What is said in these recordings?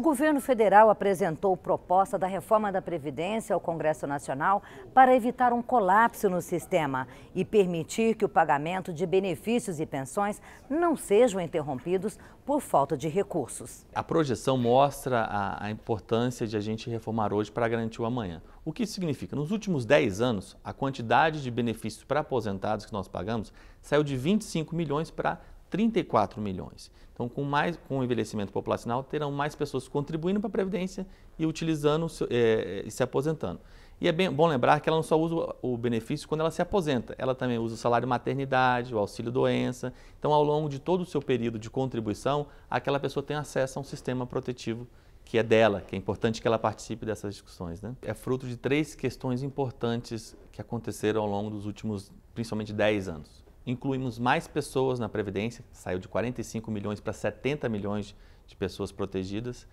O governo federal apresentou proposta da reforma da Previdência ao Congresso Nacional para evitar um colapso no sistema e permitir que o pagamento de benefícios e pensões não sejam interrompidos por falta de recursos. A projeção mostra a, a importância de a gente reformar hoje para garantir o amanhã. O que isso significa? Nos últimos 10 anos, a quantidade de benefícios para aposentados que nós pagamos saiu de 25 milhões para 34 milhões. Então, com, mais, com o envelhecimento populacional, terão mais pessoas contribuindo para a Previdência e utilizando é, é, e se aposentando. E é bem, bom lembrar que ela não só usa o benefício quando ela se aposenta, ela também usa o salário maternidade, o auxílio doença. Então, ao longo de todo o seu período de contribuição, aquela pessoa tem acesso a um sistema protetivo que é dela, que é importante que ela participe dessas discussões. Né? É fruto de três questões importantes que aconteceram ao longo dos últimos, principalmente, 10 anos incluímos mais pessoas na Previdência, saiu de 45 milhões para 70 milhões de pessoas protegidas.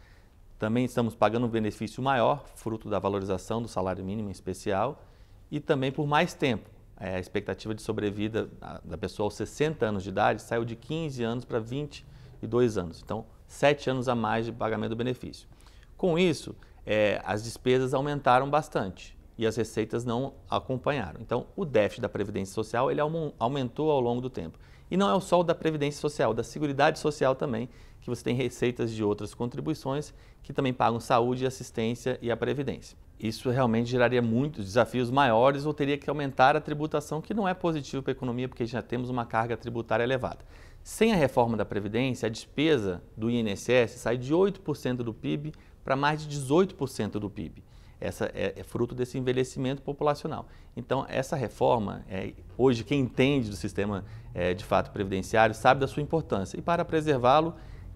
Também estamos pagando um benefício maior, fruto da valorização do salário mínimo em especial, e também por mais tempo. É, a expectativa de sobrevida da pessoa aos 60 anos de idade saiu de 15 anos para 22 anos. Então, 7 anos a mais de pagamento do benefício. Com isso, é, as despesas aumentaram bastante e as receitas não acompanharam. Então, o déficit da Previdência Social ele aumentou ao longo do tempo. E não é só o da Previdência Social, da Seguridade Social também, que você tem receitas de outras contribuições que também pagam saúde, assistência e a Previdência. Isso realmente geraria muitos desafios maiores ou teria que aumentar a tributação, que não é positivo para a economia, porque já temos uma carga tributária elevada. Sem a reforma da Previdência, a despesa do INSS sai de 8% do PIB para mais de 18% do PIB. Essa é, é fruto desse envelhecimento populacional. Então, essa reforma, é, hoje quem entende do sistema é, de fato previdenciário sabe da sua importância. E para preservá-lo,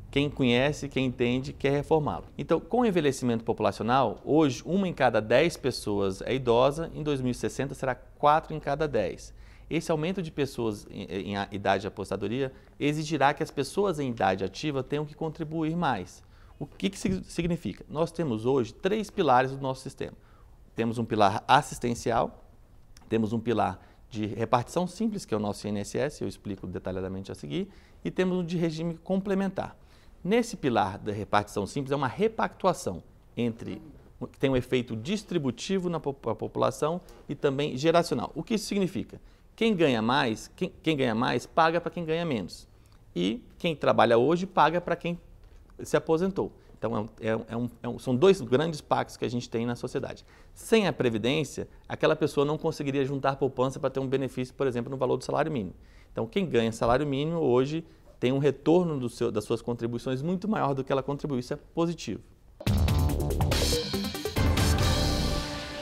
quem conhece, quem entende, quer reformá-lo. Então, com o envelhecimento populacional, hoje uma em cada dez pessoas é idosa, em 2060 será quatro em cada dez. Esse aumento de pessoas em, é, idade de aposentadoria exigirá que as pessoas em idade ativa tenham que contribuir mais. O que, que significa? Nós temos hoje três pilares do nosso sistema. Temos um pilar assistencial, temos um pilar de repartição simples, que é o nosso INSS, eu explico detalhadamente a seguir, e temos um de regime complementar. Nesse pilar da repartição simples é uma repactuação entre que tem um efeito distributivo na população e também geracional. O que isso significa? Quem ganha mais, quem, quem ganha mais paga para quem ganha menos. E quem trabalha hoje paga para quem se aposentou. Então, é, é um, é um, é um, são dois grandes pactos que a gente tem na sociedade. Sem a Previdência, aquela pessoa não conseguiria juntar poupança para ter um benefício, por exemplo, no valor do salário mínimo. Então, quem ganha salário mínimo hoje tem um retorno seu, das suas contribuições muito maior do que ela contribuiu. Isso é positivo.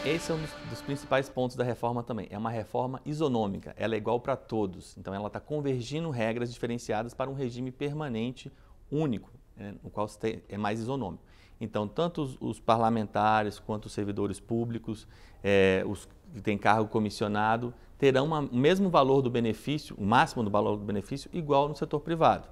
Esse é um dos, dos principais pontos da reforma também. É uma reforma isonômica, ela é igual para todos. Então, ela está convergindo regras diferenciadas para um regime permanente único. Né, no qual é mais isonômico. Então, tanto os, os, parlamentares quanto os servidores públicos, é, os que têm cargo comissionado, terão uma, o mesmo valor do benefício, o máximo do valor do benefício, igual no setor privado.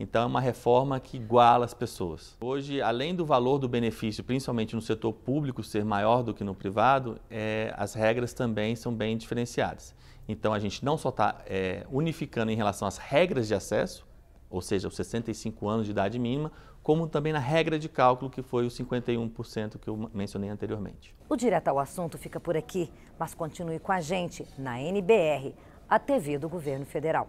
Então, é uma reforma que iguala as pessoas. Hoje, além do valor do benefício, principalmente no setor público, ser maior do que no privado, é, as regras também são bem diferenciadas. Então, a gente não só está é, unificando em relação às regras de acesso, ou seja, os 65 anos de idade mínima, como também na regra de cálculo, que foi o 51% que eu mencionei anteriormente. O Direto ao Assunto fica por aqui, mas continue com a gente na NBR, a TV do Governo Federal.